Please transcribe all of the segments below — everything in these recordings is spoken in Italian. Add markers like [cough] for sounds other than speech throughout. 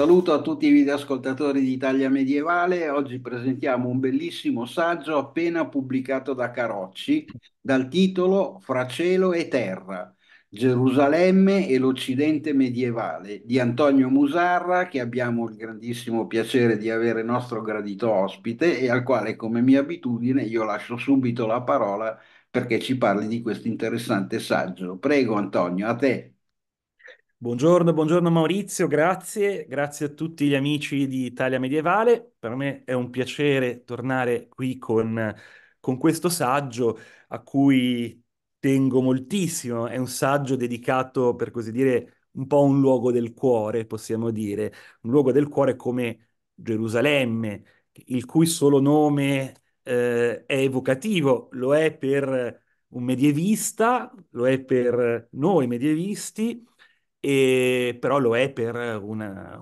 saluto a tutti i videoascoltatori di Italia Medievale. Oggi presentiamo un bellissimo saggio appena pubblicato da Carocci dal titolo Fra cielo e terra, Gerusalemme e l'Occidente medievale di Antonio Musarra, che abbiamo il grandissimo piacere di avere nostro gradito ospite e al quale, come mia abitudine, io lascio subito la parola perché ci parli di questo interessante saggio. Prego Antonio, a te. Buongiorno, buongiorno Maurizio, grazie, grazie a tutti gli amici di Italia Medievale. Per me è un piacere tornare qui con, con questo saggio a cui tengo moltissimo. È un saggio dedicato, per così dire, un po' a un luogo del cuore, possiamo dire, un luogo del cuore come Gerusalemme, il cui solo nome eh, è evocativo, lo è per un medievista, lo è per noi medievisti e, però lo è per una,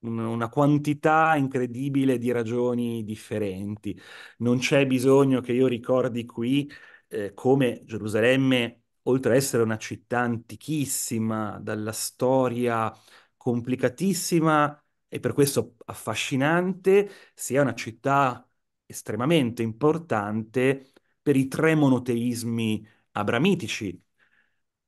una quantità incredibile di ragioni differenti. Non c'è bisogno che io ricordi qui eh, come Gerusalemme, oltre ad essere una città antichissima, dalla storia complicatissima e per questo affascinante, sia una città estremamente importante per i tre monoteismi abramitici,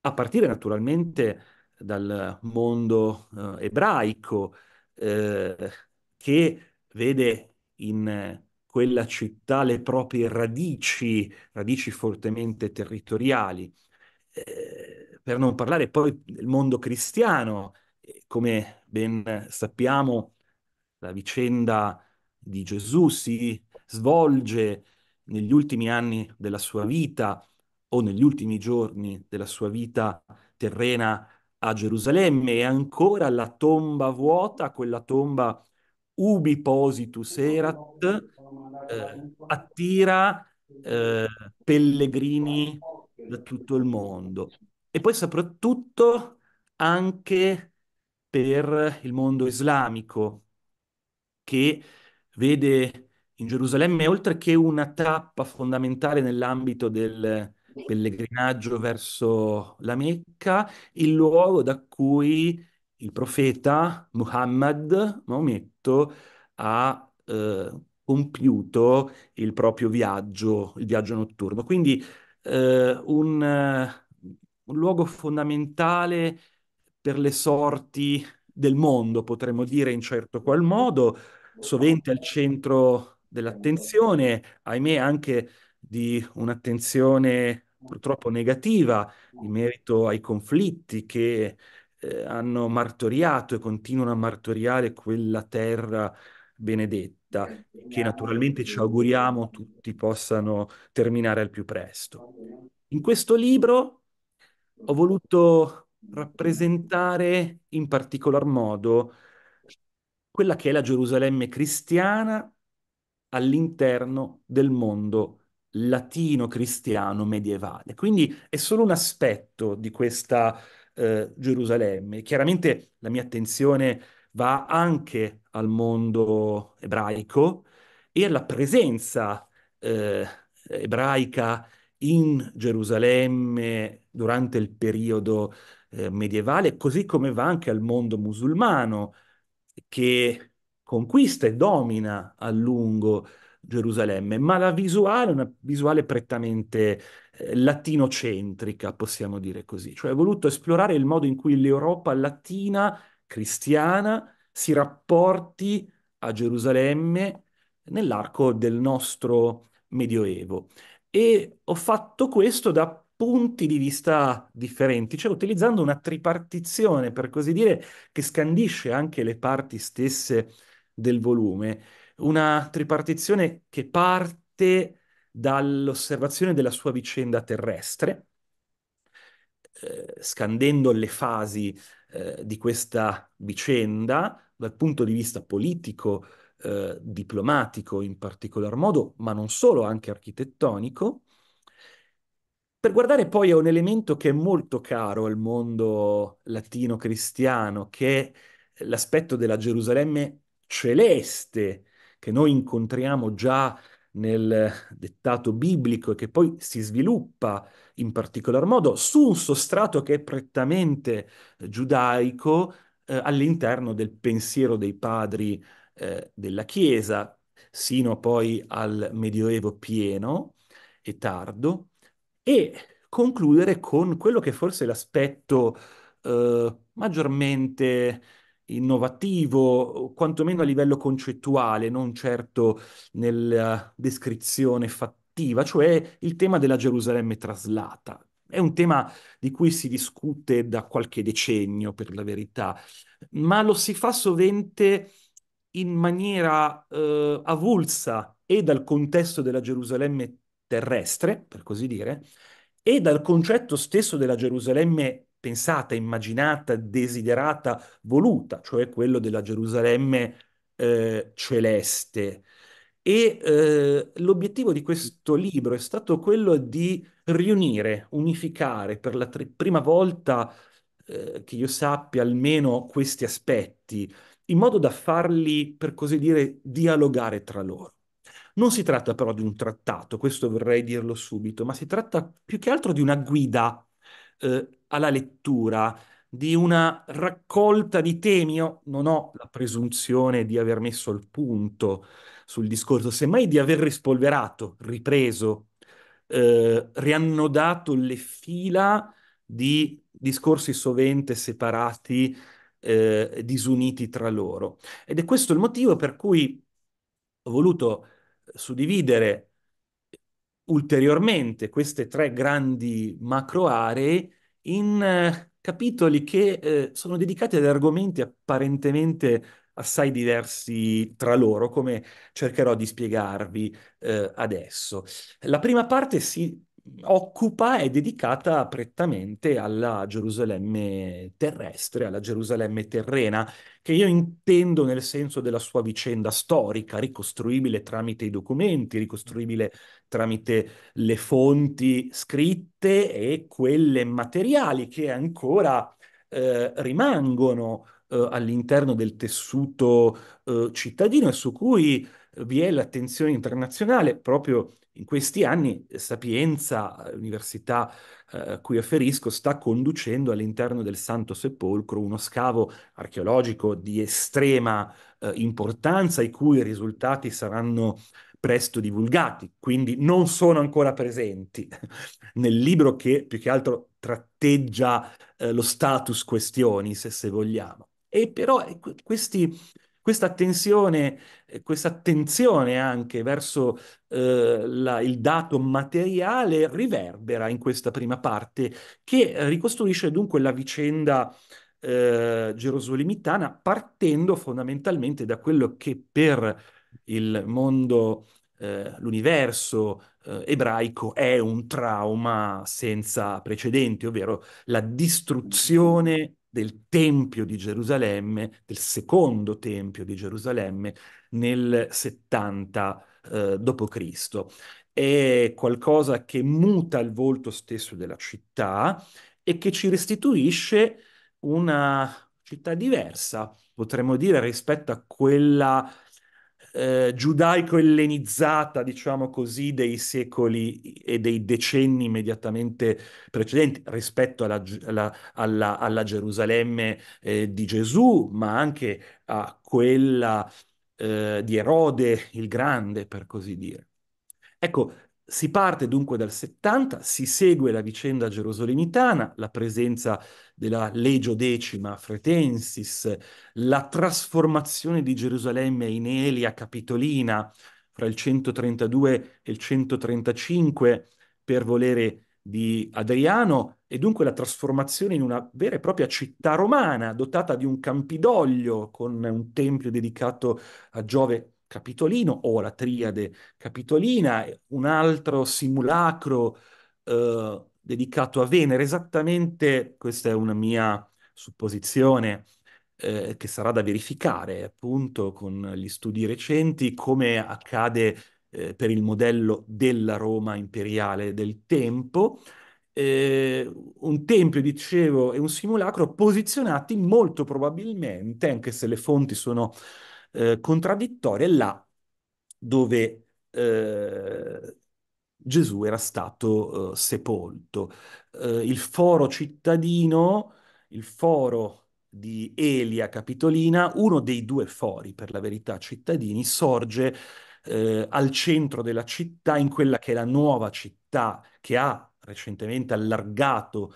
a partire naturalmente dal mondo eh, ebraico eh, che vede in quella città le proprie radici, radici fortemente territoriali. Eh, per non parlare poi del mondo cristiano, eh, come ben sappiamo, la vicenda di Gesù si svolge negli ultimi anni della sua vita o negli ultimi giorni della sua vita terrena a Gerusalemme e ancora la tomba vuota, quella tomba ubi positus erat, eh, attira eh, pellegrini da tutto il mondo e poi soprattutto anche per il mondo islamico che vede in Gerusalemme oltre che una tappa fondamentale nell'ambito del pellegrinaggio verso la Mecca, il luogo da cui il profeta Muhammad, Maometto, ha eh, compiuto il proprio viaggio, il viaggio notturno. Quindi eh, un, un luogo fondamentale per le sorti del mondo, potremmo dire in certo qual modo, sovente al centro dell'attenzione, ahimè anche di un'attenzione purtroppo negativa in merito ai conflitti che eh, hanno martoriato e continuano a martoriare quella terra benedetta, che naturalmente ci auguriamo tutti possano terminare al più presto. In questo libro ho voluto rappresentare in particolar modo quella che è la Gerusalemme cristiana all'interno del mondo latino-cristiano medievale. Quindi è solo un aspetto di questa eh, Gerusalemme. Chiaramente la mia attenzione va anche al mondo ebraico e alla presenza eh, ebraica in Gerusalemme durante il periodo eh, medievale, così come va anche al mondo musulmano che conquista e domina a lungo Gerusalemme, ma la visuale è una visuale prettamente eh, latinocentrica, possiamo dire così, cioè è voluto esplorare il modo in cui l'Europa latina cristiana si rapporti a Gerusalemme nell'arco del nostro Medioevo. E ho fatto questo da punti di vista differenti, cioè utilizzando una tripartizione, per così dire, che scandisce anche le parti stesse del volume una tripartizione che parte dall'osservazione della sua vicenda terrestre, eh, scandendo le fasi eh, di questa vicenda dal punto di vista politico, eh, diplomatico in particolar modo, ma non solo, anche architettonico, per guardare poi a un elemento che è molto caro al mondo latino-cristiano, che è l'aspetto della Gerusalemme celeste che noi incontriamo già nel dettato biblico e che poi si sviluppa in particolar modo su un sostrato che è prettamente eh, giudaico eh, all'interno del pensiero dei padri eh, della Chiesa, sino poi al Medioevo pieno e tardo, e concludere con quello che forse è l'aspetto eh, maggiormente innovativo, quantomeno a livello concettuale, non certo nella descrizione fattiva, cioè il tema della Gerusalemme traslata. È un tema di cui si discute da qualche decennio, per la verità, ma lo si fa sovente in maniera eh, avulsa e dal contesto della Gerusalemme terrestre, per così dire, e dal concetto stesso della Gerusalemme pensata, immaginata, desiderata, voluta, cioè quello della Gerusalemme eh, celeste. E eh, l'obiettivo di questo libro è stato quello di riunire, unificare per la tri- prima volta eh, che io sappia almeno questi aspetti, in modo da farli, per così dire, dialogare tra loro. Non si tratta però di un trattato, questo vorrei dirlo subito, ma si tratta più che altro di una guida eh, alla lettura di una raccolta di temi. Io non ho la presunzione di aver messo il punto sul discorso, semmai di aver rispolverato, ripreso, eh, riannodato le fila di discorsi sovente separati, eh, disuniti tra loro. Ed è questo il motivo per cui ho voluto suddividere ulteriormente queste tre grandi macro aree in eh, capitoli che eh, sono dedicati ad argomenti apparentemente assai diversi tra loro, come cercherò di spiegarvi eh, adesso. La prima parte si occupa è dedicata prettamente alla Gerusalemme terrestre, alla Gerusalemme terrena, che io intendo nel senso della sua vicenda storica, ricostruibile tramite i documenti, ricostruibile tramite le fonti scritte e quelle materiali che ancora eh, rimangono eh, all'interno del tessuto eh, cittadino e su cui vi è l'attenzione internazionale proprio in questi anni eh, Sapienza, l'università eh, eh cui afferisco, sta conducendo all'interno del Santo Sepolcro uno scavo archeologico di estrema eh, importanza, i cui risultati saranno presto divulgati, quindi non sono ancora presenti [laughs] nel libro che più che altro tratteggia eh, lo status questioni, se, se vogliamo. E però eh, questi questa attenzione, eh, questa attenzione anche verso eh, la, il dato materiale riverbera in questa prima parte che ricostruisce dunque la vicenda eh, gerosolimitana partendo fondamentalmente da quello che per il mondo eh, l'universo eh, ebraico è un trauma senza precedenti, ovvero la distruzione del Tempio di Gerusalemme, del secondo Tempio di Gerusalemme, nel 70 eh, d.C. È qualcosa che muta il volto stesso della città e che ci restituisce una città diversa, potremmo dire, rispetto a quella eh, giudaico-ellenizzata, diciamo così, dei secoli e dei decenni immediatamente precedenti rispetto alla, alla, alla, alla Gerusalemme eh, di Gesù, ma anche a quella eh, di Erode il Grande, per così dire. Ecco, si parte dunque dal 70, si segue la vicenda gerusalemitana, la presenza della Legio Decima Fretensis, la trasformazione di Gerusalemme in Elia Capitolina fra il 132 e il 135 per volere di Adriano e dunque la trasformazione in una vera e propria città romana dotata di un campidoglio con un tempio dedicato a Giove capitolino o la triade capitolina, un altro simulacro eh, dedicato a Venere, esattamente, questa è una mia supposizione, eh, che sarà da verificare appunto con gli studi recenti, come accade eh, per il modello della Roma imperiale del tempo. Eh, un tempio, dicevo, e un simulacro posizionati molto probabilmente, anche se le fonti sono eh, contraddittoria là dove eh, Gesù era stato eh, sepolto. Eh, il foro cittadino, il foro di Elia Capitolina, uno dei due fori per la verità cittadini, sorge eh, al centro della città, in quella che è la nuova città che ha recentemente allargato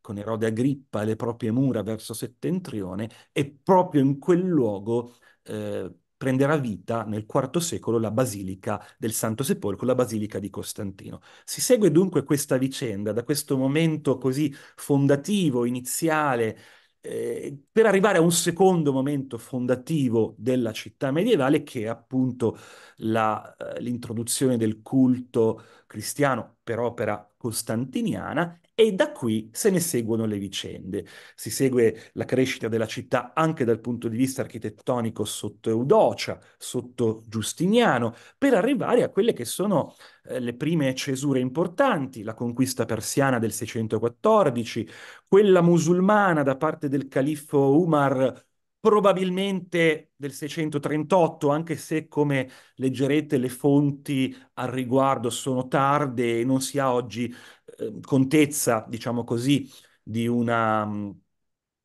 con Erode Agrippa e le proprie mura verso settentrione e proprio in quel luogo eh, prenderà vita nel IV secolo la Basilica del Santo Sepolcro, la Basilica di Costantino. Si segue dunque questa vicenda da questo momento così fondativo, iniziale, eh, per arrivare a un secondo momento fondativo della città medievale che è appunto la, eh, l'introduzione del culto cristiano per opera costantiniana e da qui se ne seguono le vicende. Si segue la crescita della città anche dal punto di vista architettonico sotto Eudocia, sotto Giustiniano, per arrivare a quelle che sono eh, le prime cesure importanti, la conquista persiana del 614, quella musulmana da parte del califfo Umar probabilmente del 638, anche se come leggerete le fonti al riguardo sono tarde e non si ha oggi eh, contezza, diciamo così, di una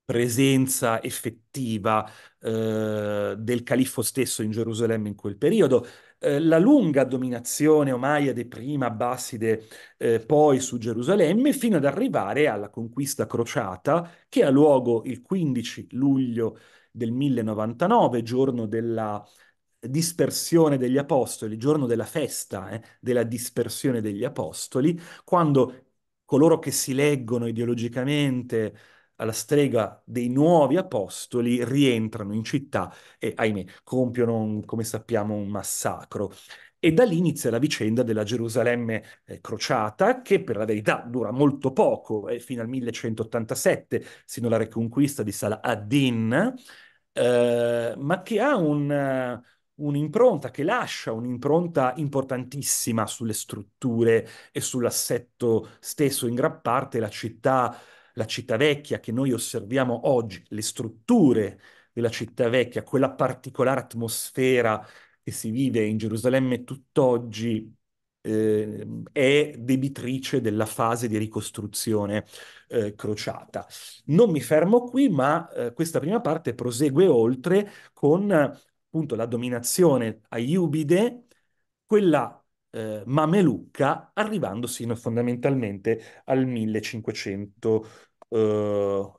presenza effettiva eh, del califfo stesso in Gerusalemme in quel periodo. Eh, la lunga dominazione omayyade prima, abbaside eh, poi su Gerusalemme, fino ad arrivare alla conquista crociata che ha luogo il 15 luglio del 1099, giorno della dispersione degli apostoli, giorno della festa eh, della dispersione degli apostoli, quando coloro che si leggono ideologicamente alla strega dei nuovi apostoli rientrano in città e, ahimè, compiono, un, come sappiamo, un massacro. E da lì inizia la vicenda della Gerusalemme eh, crociata, che per la verità dura molto poco, eh, fino al 1187, sino alla reconquista di Salah ad-Din, eh, ma che ha un un'impronta che lascia un'impronta importantissima sulle strutture e sull'assetto stesso. In gran parte la città, la città vecchia che noi osserviamo oggi, le strutture della città vecchia, quella particolare atmosfera che si vive in Gerusalemme tutt'oggi, eh, è debitrice della fase di ricostruzione eh, crociata. Non mi fermo qui, ma eh, questa prima parte prosegue oltre con appunto la dominazione aiubide, quella eh, mamelucca, arrivando sino fondamentalmente al 1500. Eh,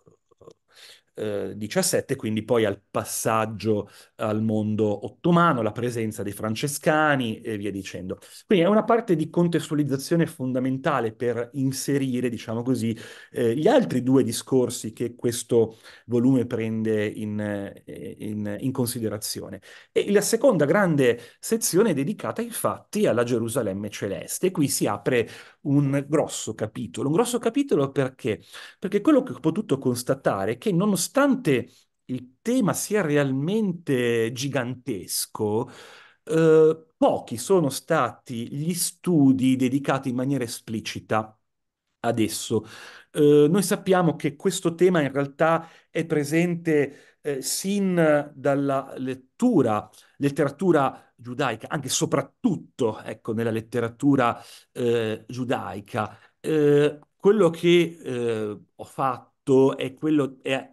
17, eh, quindi poi al passaggio al mondo ottomano, la presenza dei francescani e via dicendo. Quindi è una parte di contestualizzazione fondamentale per inserire, diciamo così, eh, gli altri due discorsi che questo volume prende in, eh, in, in considerazione. E la seconda grande sezione è dedicata infatti alla Gerusalemme celeste. Qui si apre un grosso capitolo, un grosso capitolo perché? Perché quello che ho potuto constatare è che nonostante il tema sia realmente gigantesco, eh, pochi sono stati gli studi dedicati in maniera esplicita adesso. Eh, noi sappiamo che questo tema in realtà è presente eh, sin dalla lettura, letteratura giudaica, anche e soprattutto ecco, nella letteratura eh, giudaica, eh, quello che eh, ho fatto è, quello, è,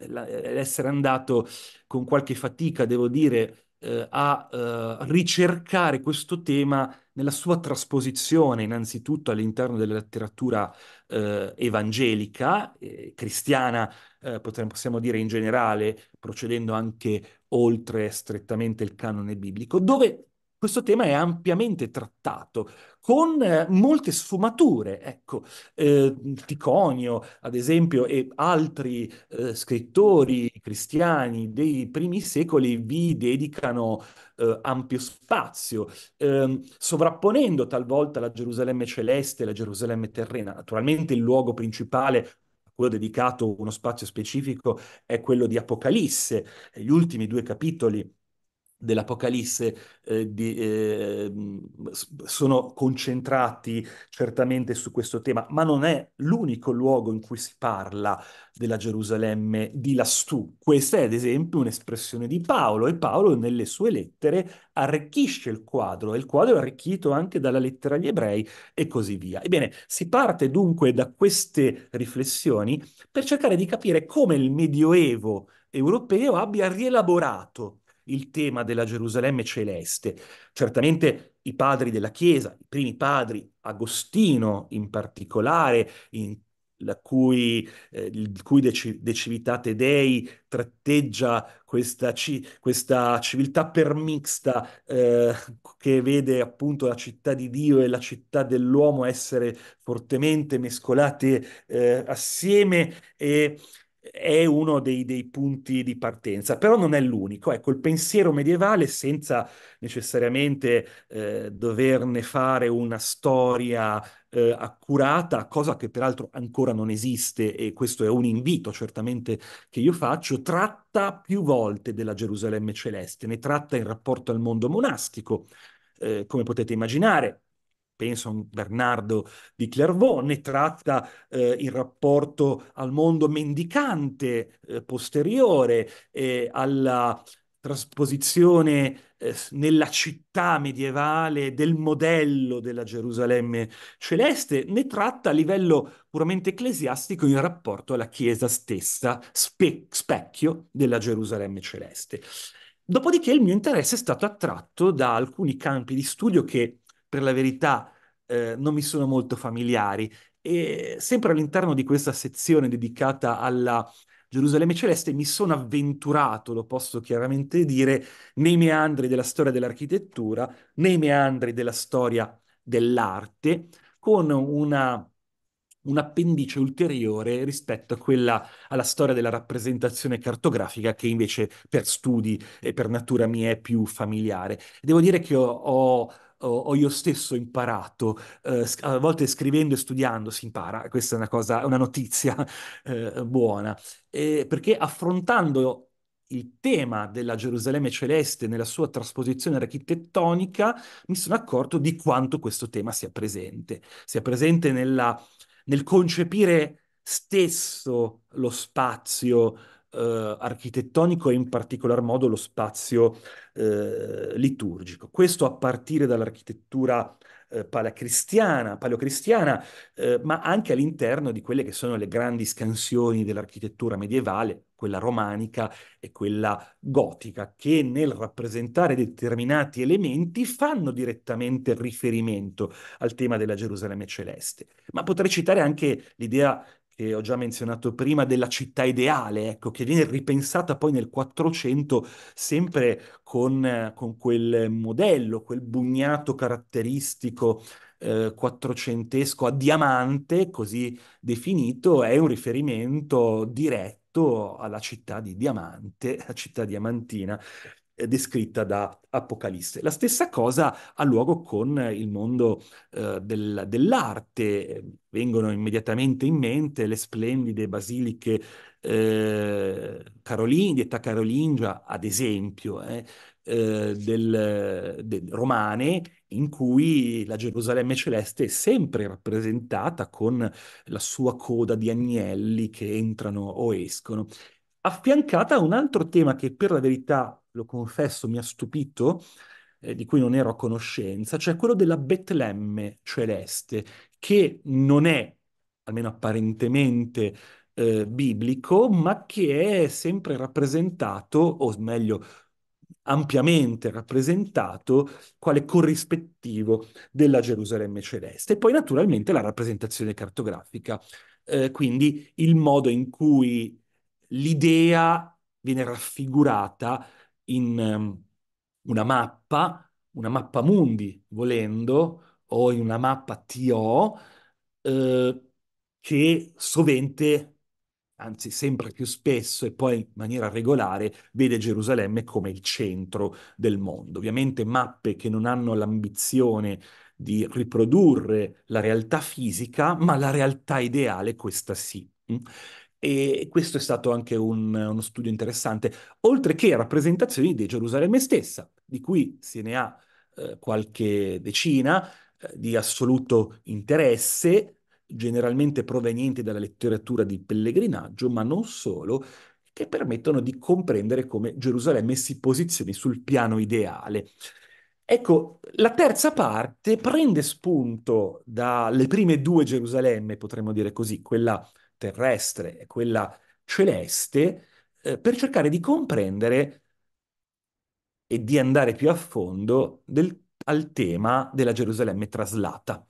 essere andato con qualche fatica, devo dire, eh, a ricercare questo tema nella sua trasposizione innanzitutto all'interno della letteratura eh, evangelica, eh, cristiana eh, potremmo, possiamo dire in generale, procedendo anche oltre strettamente il canone biblico, dove questo tema è ampiamente trattato con eh, molte sfumature, ecco, eh, Ticonio, ad esempio, e altri eh, scrittori cristiani dei primi secoli vi dedicano eh, ampio spazio, ehm, sovrapponendo talvolta la Gerusalemme celeste e la Gerusalemme terrena. Naturalmente il luogo principale quello dedicato uno spazio specifico è quello di Apocalisse, gli ultimi due capitoli dell'Apocalisse eh, di, eh, sono concentrati certamente su questo tema, ma non è l'unico luogo in cui si parla della Gerusalemme di lassù. Questa è ad esempio un'espressione di Paolo e Paolo nelle sue lettere arricchisce il quadro e il quadro è arricchito anche dalla lettera agli ebrei e così via. Ebbene, si parte dunque da queste riflessioni per cercare di capire come il Medioevo europeo abbia rielaborato il tema della Gerusalemme celeste. Certamente i padri della Chiesa, i primi padri, Agostino in particolare, in la cui, eh, il cui deci, De Dei tratteggia questa, ci, questa civiltà permixta eh, che vede appunto la città di Dio e la città dell'uomo essere fortemente mescolate eh, assieme e è uno dei, dei, punti di partenza, però non è l'unico. Ecco, il pensiero medievale, senza necessariamente eh, doverne fare una storia eh, accurata, cosa che peraltro ancora non esiste, e questo è un invito certamente che io faccio, tratta più volte della Gerusalemme celeste, ne tratta in rapporto al mondo monastico, eh, come potete immaginare penso a un Bernardo di Clairvaux, ne tratta eh, il rapporto al mondo mendicante eh, posteriore, eh, alla trasposizione eh, nella città medievale del modello della Gerusalemme celeste, ne tratta a livello puramente ecclesiastico il rapporto alla Chiesa stessa, spe- specchio della Gerusalemme celeste. Dopodiché il mio interesse è stato attratto da alcuni campi di studio che per la verità eh, non mi sono molto familiari. E sempre all'interno di questa sezione dedicata alla Gerusalemme Celeste mi sono avventurato, lo posso chiaramente dire, nei meandri della storia dell'architettura, nei meandri della storia dell'arte, con una un appendice ulteriore rispetto a quella, alla storia della rappresentazione cartografica che invece per studi e per natura mi è più familiare. Devo dire che ho, ho ho, ho io stesso imparato, eh, a volte scrivendo e studiando si impara, questa è una cosa, una notizia [laughs] eh, buona, eh, perché affrontando il tema della Gerusalemme celeste nella sua trasposizione architettonica, mi sono accorto di quanto questo tema sia presente, sia presente nella, nel concepire stesso lo spazio eh, architettonico e in particolar modo lo spazio eh, liturgico. Questo a partire dall'architettura eh, paleocristiana, paleocristiana eh, ma anche all'interno di quelle che sono le grandi scansioni dell'architettura medievale, quella romanica e quella gotica, che nel rappresentare determinati elementi fanno direttamente riferimento al tema della Gerusalemme celeste. Ma potrei citare anche l'idea che ho già menzionato prima, della città ideale, ecco, che viene ripensata poi nel 400 sempre con, con quel modello, quel bugnato caratteristico eh, quattrocentesco a diamante, così definito, è un riferimento diretto alla città di Diamante, la città diamantina eh, descritta da Apocalisse. La stessa cosa ha luogo con eh, il mondo eh, del, dell'arte, vengono immediatamente in mente le splendide basiliche eh, Carolini, di età carolingia, ad esempio, eh, eh, del, de, romane, in cui la Gerusalemme celeste è sempre rappresentata con la sua coda di agnelli che entrano o escono. Affiancata a un altro tema che per la verità lo confesso, mi ha stupito, eh, di cui non ero a conoscenza, cioè quello della Betlemme celeste, che non è, almeno apparentemente, eh, biblico, ma che è sempre rappresentato, o meglio, ampiamente rappresentato quale corrispettivo della Gerusalemme celeste. E poi naturalmente la rappresentazione cartografica, eh, quindi il modo in cui l'idea viene raffigurata in um, una mappa, una mappa mundi, volendo, o in una mappa TO, eh, che sovente, anzi sempre più spesso e poi in maniera regolare, vede Gerusalemme come il centro del mondo. Ovviamente mappe che non hanno l'ambizione di riprodurre la realtà fisica, ma la realtà ideale, questa sì. E questo è stato anche un, uno studio interessante, oltre che rappresentazioni di Gerusalemme stessa, di cui se ne ha eh, qualche decina eh, di assoluto interesse, generalmente provenienti dalla letteratura di pellegrinaggio, ma non solo, che permettono di comprendere come Gerusalemme si posizioni sul piano ideale. Ecco, la terza parte prende spunto dalle prime due Gerusalemme, potremmo dire così, quella terrestre e quella celeste, eh, per cercare di comprendere e di andare più a fondo del, al tema della Gerusalemme traslata.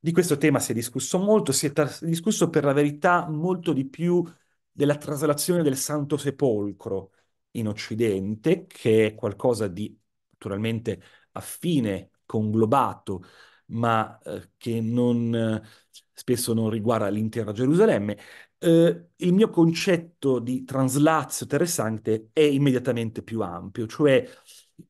Di questo tema si è discusso molto, si è tras- discusso per la verità molto di più della traslazione del Santo Sepolcro in Occidente, che è qualcosa di naturalmente affine, conglobato, ma eh, che non spesso non riguarda l'intera Gerusalemme, eh, il mio concetto di translazio terre sancte è immediatamente più ampio, cioè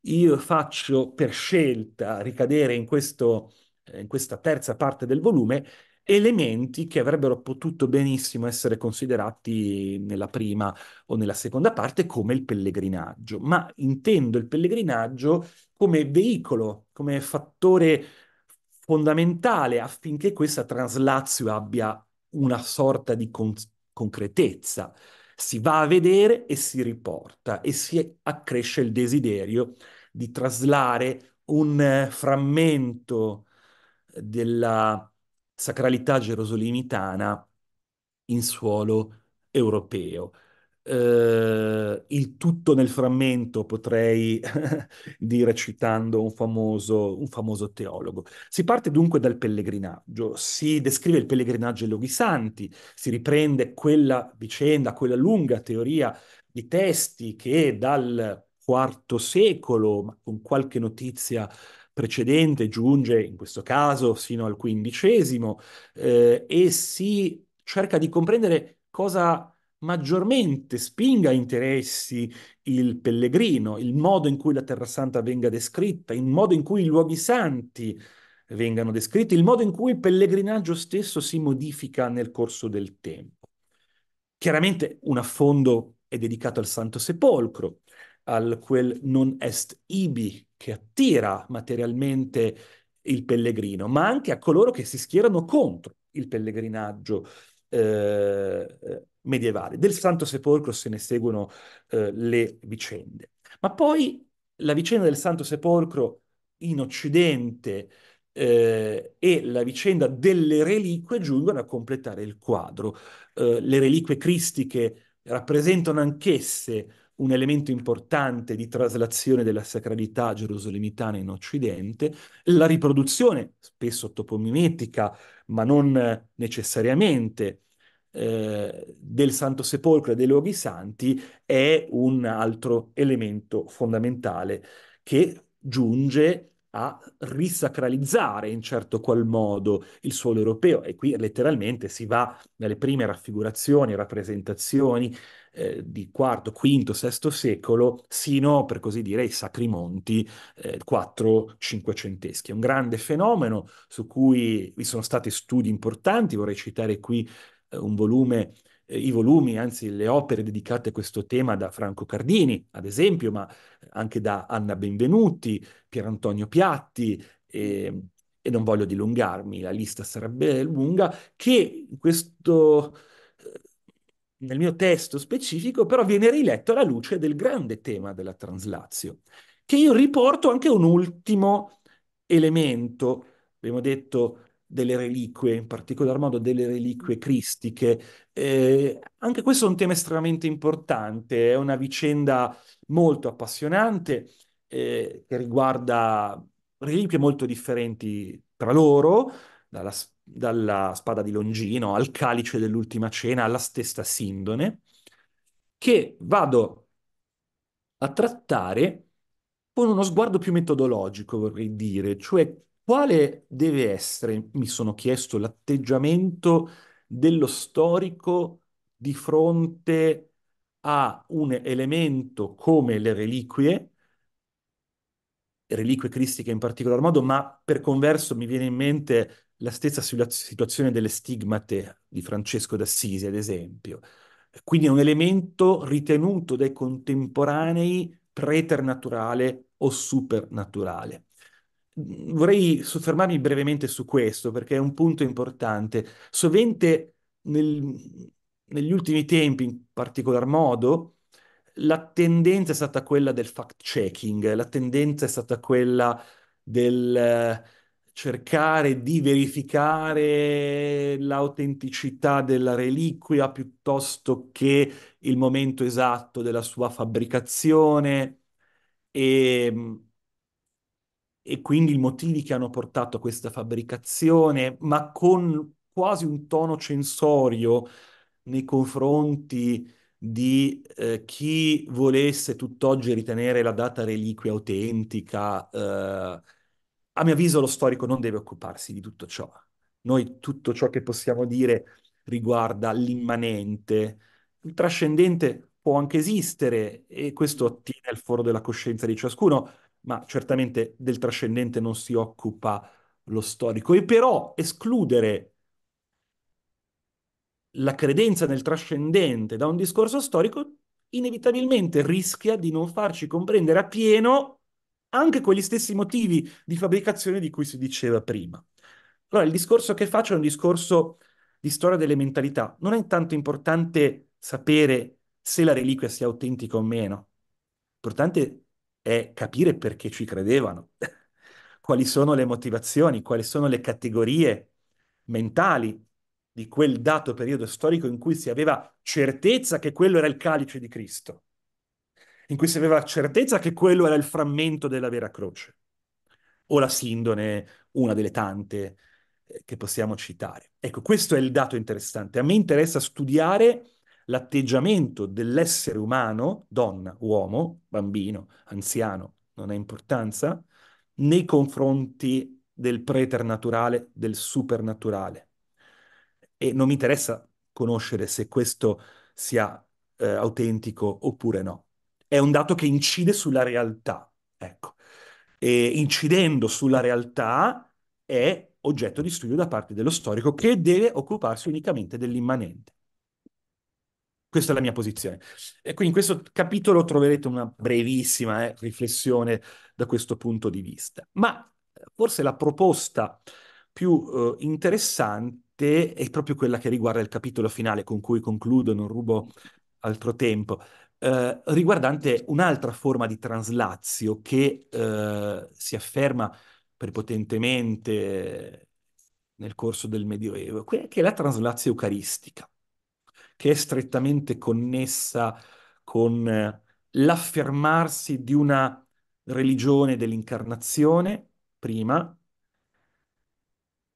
io faccio per scelta ricadere in, questo, in questa terza parte del volume elementi che avrebbero potuto benissimo essere considerati nella prima o nella seconda parte come il pellegrinaggio, ma intendo il pellegrinaggio come veicolo, come fattore fondamentale affinché questa translazio abbia una sorta di con- concretezza. Si va a vedere e si riporta e si accresce il desiderio di traslare un eh, frammento della sacralità gerosolimitana in suolo europeo eh, il tutto nel frammento, potrei [laughs] dire citando un famoso, un famoso, teologo. Si parte dunque dal pellegrinaggio, si descrive il pellegrinaggio ai luoghi santi, si riprende quella vicenda, quella lunga teoria di testi che dal IV secolo, ma con qualche notizia precedente, giunge in questo caso fino al XV, eh, e si cerca di comprendere cosa maggiormente spinga a interessi il pellegrino, il modo in cui la Terra Santa venga descritta, il modo in cui i luoghi santi vengano descritti, il modo in cui il pellegrinaggio stesso si modifica nel corso del tempo. Chiaramente un affondo è dedicato al Santo Sepolcro, al quel non est ibi che attira materialmente il pellegrino, ma anche a coloro che si schierano contro il pellegrinaggio eh, medievale. Del Santo Sepolcro se ne seguono eh, le vicende. Ma poi la vicenda del Santo Sepolcro in Occidente eh, e la vicenda delle reliquie giungono a completare il quadro. Eh, le reliquie cristiche rappresentano anch'esse un elemento importante di traslazione della sacralità gerusalemitana in Occidente, la riproduzione, spesso topomimetica, ma non necessariamente, eh, del Santo Sepolcro e dei luoghi santi è un altro elemento fondamentale che giunge a risacralizzare in certo qual modo il suolo europeo e qui letteralmente si va dalle prime raffigurazioni, e rappresentazioni eh, di quarto, quinto, sesto secolo sino per così dire ai sacri monti eh, quattro, 500 eschi È un grande fenomeno su cui vi sono stati studi importanti, vorrei citare qui eh, un volume, eh, i volumi, anzi le opere dedicate a questo tema da Franco Cardini, ad esempio, ma anche da Anna Benvenuti, Pierantonio Piatti, e, ehm, e non voglio dilungarmi, la lista sarebbe lunga, che questo, eh, nel mio testo specifico però viene riletto alla luce del grande tema della translatio, che io riporto anche un ultimo elemento, abbiamo detto delle reliquie, in particolar modo delle reliquie mm. cristiche. Eh, anche questo è un tema estremamente importante, è una vicenda molto appassionante eh, che riguarda reliquie molto differenti tra loro, dalla, dalla spada di Longino al calice dell'ultima cena, alla stessa Sindone, che vado a trattare con uno sguardo più metodologico, vorrei dire, cioè quale deve essere, mi sono chiesto, l'atteggiamento dello storico di fronte a un elemento come le reliquie, reliquie cristiche in particolar modo, ma per converso mi viene in mente la stessa situazione delle stigmate di Francesco d'Assisi, ad esempio. Quindi è un elemento ritenuto dai contemporanei preternaturale o supernaturale vorrei soffermarmi brevemente su questo perché è un punto importante. Sovente nel, negli ultimi tempi, in particolar modo, la tendenza è stata quella del fact-checking, la tendenza è stata quella del eh, cercare di verificare l'autenticità della reliquia piuttosto che il momento esatto della sua fabbricazione e mm, e quindi i motivi che hanno portato a questa fabbricazione, ma con quasi un tono censorio nei confronti di eh, chi volesse tutt'oggi ritenere la data reliquia autentica. Eh, a mio avviso lo storico non deve occuparsi di tutto ciò. Noi tutto ciò che possiamo dire riguarda l'immanente. Il trascendente può anche esistere e questo attiene al foro della coscienza di ciascuno, ma certamente del trascendente non si occupa lo storico. E però escludere la credenza nel trascendente da un discorso storico inevitabilmente rischia di non farci comprendere appieno anche quegli stessi motivi di fabbricazione di cui si diceva prima. Allora, il discorso che faccio è un discorso di storia delle mentalità. Non è tanto importante sapere se la reliquia sia autentica o meno. Importante è capire perché ci credevano, [laughs] quali sono le motivazioni, quali sono le categorie mentali di quel dato periodo storico in cui si aveva certezza che quello era il calice di Cristo, in cui si aveva certezza che quello era il frammento della vera croce, o la sindone, una delle tante eh, che possiamo citare. Ecco, questo è il dato interessante. A me interessa studiare l'atteggiamento dell'essere umano, donna, uomo, bambino, anziano, non ha importanza, nei confronti del preternaturale, del supernaturale. E non mi interessa conoscere se questo sia eh, autentico oppure no. È un dato che incide sulla realtà, ecco. E incidendo sulla realtà è oggetto di studio da parte dello storico che deve occuparsi unicamente dell'immanente. Questa è la mia posizione. E quindi in questo capitolo troverete una brevissima eh, riflessione da questo punto di vista. Ma eh, forse la proposta più eh, interessante è proprio quella che riguarda il capitolo finale con cui concludo, non rubo altro tempo, eh, riguardante un'altra forma di traslazio che eh, si afferma prepotentemente nel corso del Medioevo, che è la traslazio eucaristica che è strettamente connessa con eh, l'affermarsi di una religione dell'incarnazione, prima,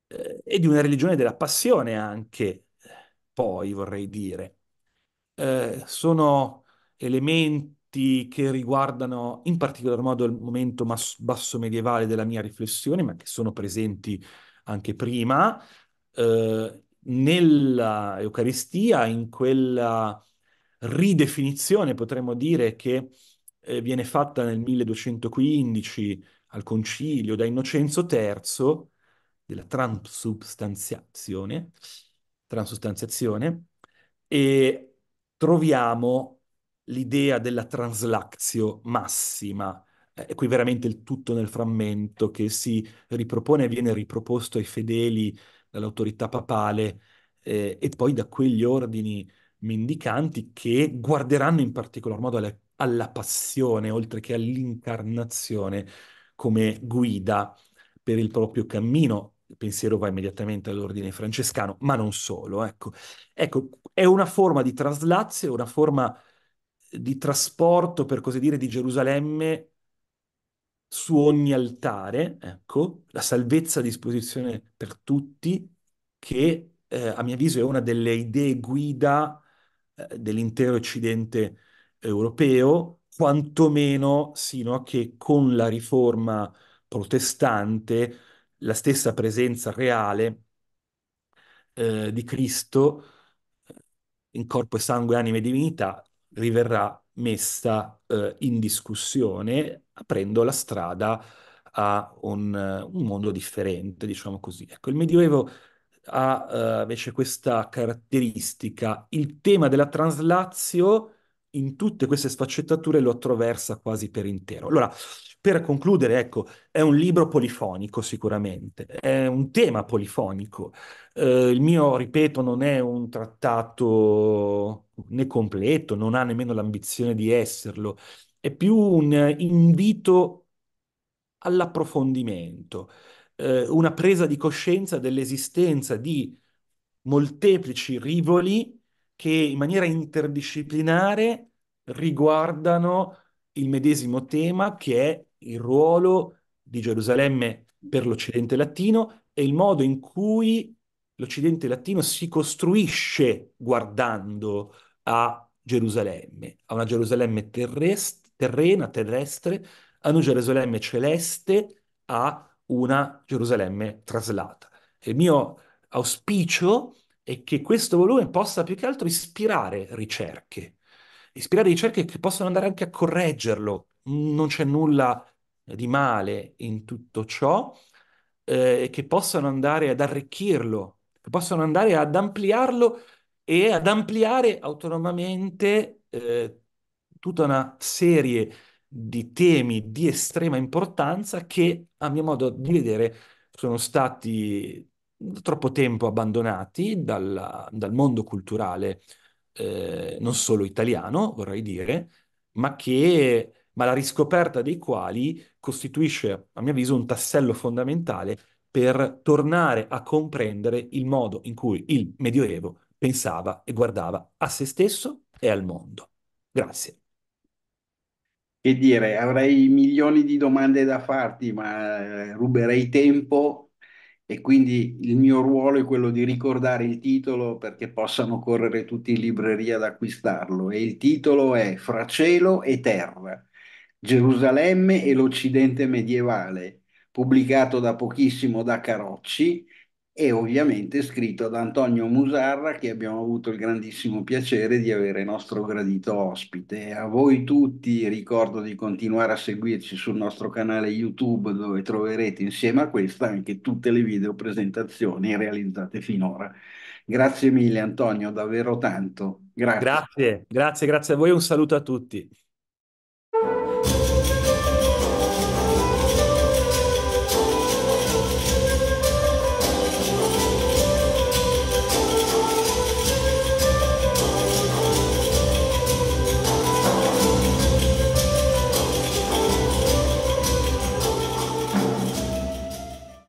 eh, e di una religione della passione anche, poi vorrei dire. Eh, sono elementi che riguardano in particolar modo il momento mas- basso medievale della mia riflessione, ma che sono presenti anche prima, eh, nella Eucaristia, in quella ridefinizione, potremmo dire, che eh, viene fatta nel 1215 al concilio da Innocenzo III, della transubstanziazione, transustanziazione, e troviamo l'idea della translazio massima, eh, qui veramente il tutto nel frammento che si ripropone e viene riproposto ai fedeli dall'autorità papale eh, e poi da quegli ordini mendicanti che guarderanno in particolar modo alle, alla passione, oltre che all'incarnazione, come guida per il proprio cammino. Il pensiero va immediatamente all'ordine francescano, ma non solo. Ecco, ecco è una forma di traslazio, una forma di trasporto, per così dire, di Gerusalemme su ogni altare, ecco, la salvezza a disposizione per tutti, che eh, a mio avviso è una delle idee guida eh, dell'intero Occidente europeo, quantomeno sino a che con la riforma protestante la stessa presenza reale eh, di Cristo eh, in corpo e sangue, anima e divinità riverrà messa eh, in discussione aprendo la strada a un, un, mondo differente, diciamo così. Ecco, il Medioevo ha eh, invece questa caratteristica, il tema della traslazio in tutte queste sfaccettature lo attraversa quasi per intero. Allora, per concludere, ecco, è un libro polifonico sicuramente, è un tema polifonico. Eh, il mio, ripeto, non è un trattato né completo, non ha nemmeno l'ambizione di esserlo, è più un invito all'approfondimento, eh, una presa di coscienza dell'esistenza di molteplici rivoli che in maniera interdisciplinare riguardano il medesimo tema che è il ruolo di Gerusalemme per l'Occidente latino e il modo in cui l'Occidente latino si costruisce guardando a Gerusalemme, a una Gerusalemme terrest- terrena, terrestre, a una Gerusalemme celeste, a una Gerusalemme traslata. Il mio auspicio è e che questo volume possa più che altro ispirare ricerche, ispirare ricerche che possono andare anche a correggerlo. Non c'è nulla di male in tutto ciò, eh, che possano andare ad arricchirlo, che possano andare ad ampliarlo e ad ampliare autonomamente eh, tutta una serie di temi di estrema importanza che, a mio modo di vedere, sono stati da troppo tempo abbandonati dalla, dal mondo culturale, eh, non solo italiano, vorrei dire, ma, che, ma la riscoperta dei quali costituisce, a mio avviso, un tassello fondamentale per tornare a comprendere il modo in cui il Medioevo pensava e guardava a se stesso e al mondo. Grazie. Che dire, avrei milioni di domande da farti, ma eh, ruberei tempo e quindi il mio ruolo è quello di ricordare il titolo perché possano correre tutti in libreria ad acquistarlo e il titolo è Fra cielo e terra, Gerusalemme e l'Occidente medievale, pubblicato da pochissimo da Carocci e ovviamente scritto da Antonio Musarra che abbiamo avuto il grandissimo piacere di avere nostro gradito ospite. A voi tutti ricordo di continuare a seguirci sul nostro canale YouTube dove troverete insieme a questa anche tutte le video presentazioni realizzate finora. Grazie mille Antonio, davvero tanto. Grazie, grazie, grazie, grazie a voi e un saluto a tutti.